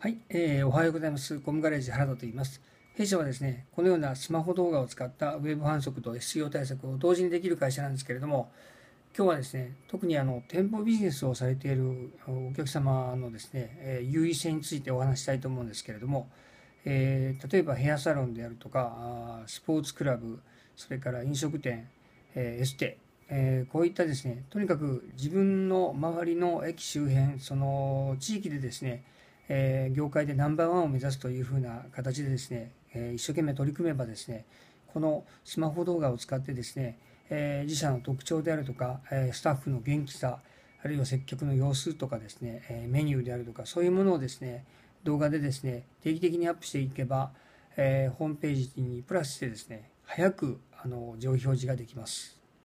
はい、えー、おはようございます。コムガレージ原田と言います。弊社はですね、このようなスマホ動画を使ったウェブ反則と SEO 対策を同時にできる会社なんですけれども、今日はですね、特にあの店舗ビジネスをされているお客様のですね、えー、優位性についてお話したいと思うんですけれども、えー、例えばヘアサロンであるとか、スポーツクラブ、それから飲食店、えー、エステ、えー、こういったですね、とにかく自分の周りの駅周辺、その地域でですね、えー、業界でナンバーワンを目指すというふうな形でですね、えー、一生懸命取り組めばですねこのスマホ動画を使ってですね、えー、自社の特徴であるとか、えスタッフの元気さあるいは接客の様子とかですね、えメニューであるとかそういうものをですね動画でですね定期的にアップしていけば、えホームページにプラスしてですね早くあの上位表示ができます。